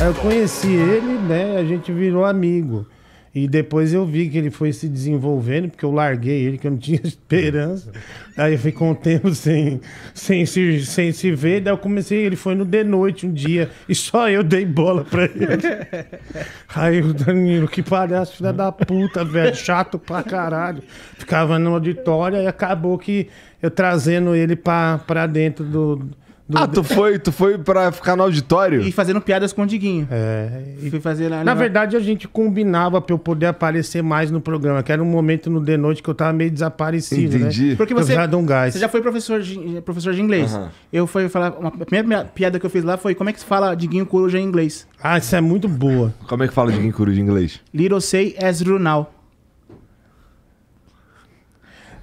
Aí eu conheci ele, né? A gente virou amigo. E depois eu vi que ele foi se desenvolvendo, porque eu larguei ele, que eu não tinha esperança. Aí eu fiquei um tempo sem, sem, se, sem se ver. Daí eu comecei, ele foi no de noite um dia, e só eu dei bola pra ele. Aí o Danilo, que palhaço, filha da puta, velho, chato pra caralho. Ficava no auditório e acabou que eu trazendo ele pra, pra dentro do do... Ah, tu foi, tu foi pra ficar no auditório? E fazendo piadas com o Diguinho. É. E fui fazer lá. Na levar... verdade, a gente combinava pra eu poder aparecer mais no programa, que era um momento no The Noite que eu tava meio desaparecido. Né? Entendi. Né? Porque você, um gás. você já foi professor de, professor de inglês. Uhum. Eu fui falar. Uma, a primeira piada que eu fiz lá foi como é que se fala Diguinho Coruja em inglês? Ah, isso é muito boa. Como é que fala Diguinho Coruja em inglês? Little say as runal.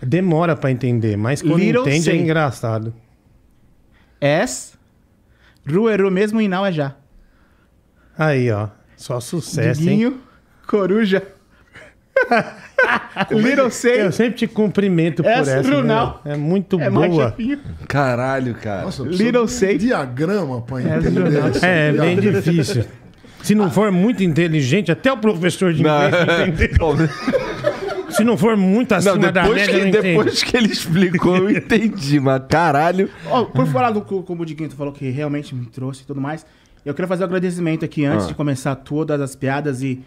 Demora pra entender, mas quando Little entende é say. é engraçado as. Rueru é mesmo e não é já. Aí, ó. Só sucesso, Diguinho, hein? Coruja. É Little Sei. Eu sempre te cumprimento por essa. Né? É muito é boa. Caralho, cara. Nossa, Little Sei. diagrama pai. é, é, é bem difícil. Se não for muito inteligente, até o professor de inglês entendeu. se não for muito acima não, da média, que, eu não Depois que ele explicou, eu entendi, mas caralho. Oh, por falar do como o Diguinho falou que realmente me trouxe e tudo mais, eu quero fazer um agradecimento aqui antes ah. de começar todas as piadas e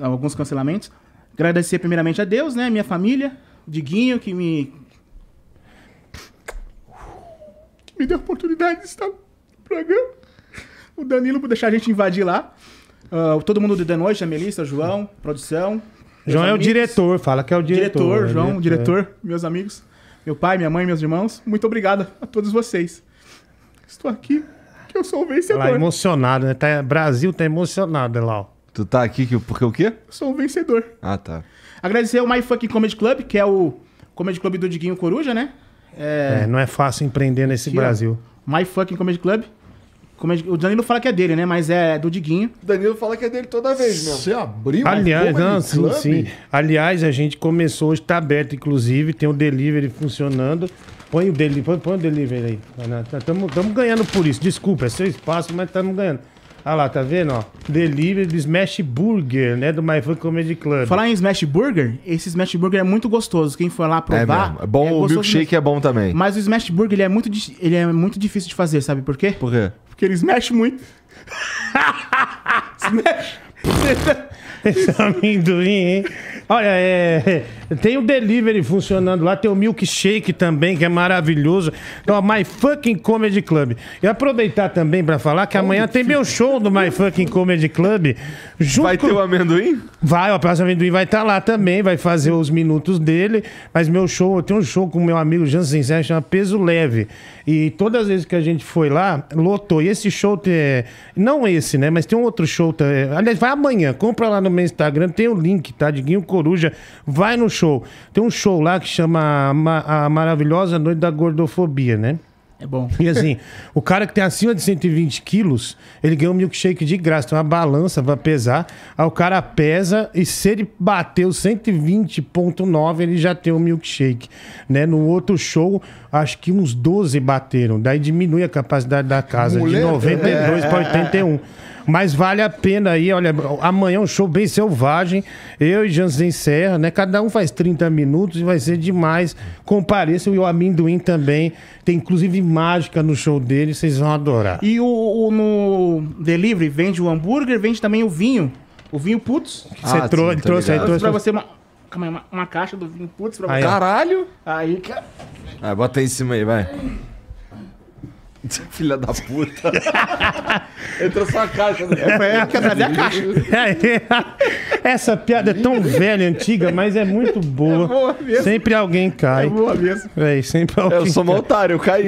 alguns cancelamentos. Agradecer primeiramente a Deus, né? Minha família, o Diguinho, que me. Me deu a oportunidade de estar no programa. O Danilo por deixar a gente invadir lá. Uh, todo mundo do The Noite, a Melissa, o João, produção, João amigos. é o diretor, fala que é o diretor. Diretor, né? João, diretor. diretor, meus amigos, meu pai, minha mãe, meus irmãos, muito obrigado a todos vocês. Estou aqui, que eu sou o vencedor. Está emocionado, né? Tá, Brasil tá emocionado, Elau. Tu tá aqui que, porque o quê? Eu sou o vencedor. Ah, tá. Agradecer ao My Fucking Comedy Club, que é o Comedy Club do Diguinho Coruja, né? É, é não é fácil empreender nesse aqui, Brasil. Ó, My Fucking Comedy Club. Como é, o Danilo fala que é dele, né? Mas é do Diguinho. O Danilo fala que é dele toda vez mesmo. Você abriu Aliás, não, sim, sim. Aliás, a gente começou, hoje está aberto, inclusive, tem o delivery funcionando. Põe o delivery, põe, põe o delivery aí. Estamos ganhando por isso. Desculpa, é seu espaço, mas estamos ganhando. Ah lá, tá vendo? Ó? Delivery do Smash Burger, né? Do My Fun Comedy Club. Falar em Smash Burger, esse Smash Burger é muito gostoso. Quem for lá é provar. É, é bom, é o milkshake é bom também. Mas o Smash Burger ele é, muito, ele é muito difícil de fazer, sabe por quê? Por quê? Porque ele smash muito. smash! Esse amendoim, hein? Olha, é, é, tem o delivery funcionando lá, tem o milkshake também, que é maravilhoso. Então, My Fucking Comedy Club. E aproveitar também para falar que amanhã tem meu show do My Fucking Comedy Club. vai ter o amendoim? Vai, ó, o próximo amendoim vai estar tá lá também, vai fazer os minutos dele. Mas meu show, eu tenho um show com meu amigo Jansen Sérgio, chama Peso Leve. E todas as vezes que a gente foi lá, lotou. E esse show, tem, não esse, né? Mas tem um outro show. Aliás, vai amanhã Compra lá no meu Instagram, tem o link, tá? De Guinho Coruja. Vai no show. Tem um show lá que chama A, Maravilhosa Noite da Gordofobia, né? É bom. E assim, o cara que tem acima de 120 quilos, ele ganha um milkshake de graça. Tem uma balança, vai pesar. Aí o cara pesa e se ele bateu 120,9, ele já tem um milkshake. Né? No outro show, acho que uns 12 bateram. Daí diminui a capacidade da casa Mulher, de 92 é, para 81. Mas vale a pena aí, olha, amanhã é um show bem selvagem. Eu e Jansen Serra, né? Cada um faz 30 minutos e vai ser demais. Compareçam e o amendoim também. Tem inclusive mágica no show dele, vocês vão adorar. E o, o no delivery vende o hambúrguer, vende também o vinho. O vinho putz. você ah, trouxe, trouxe, aí, trouxe pra você uma, uma, uma caixa do vinho putz pra você. Caralho! Aí, cara. Ah, bota aí em cima aí, vai. Filha da puta. Entrou só a caixa. Né? É, quer trazer a caixa. Essa piada é tão velha, antiga, mas é muito boa. É boa mesmo. Sempre alguém cai. É boa mesmo. É, sempre alguém Eu sou um otário, eu caí.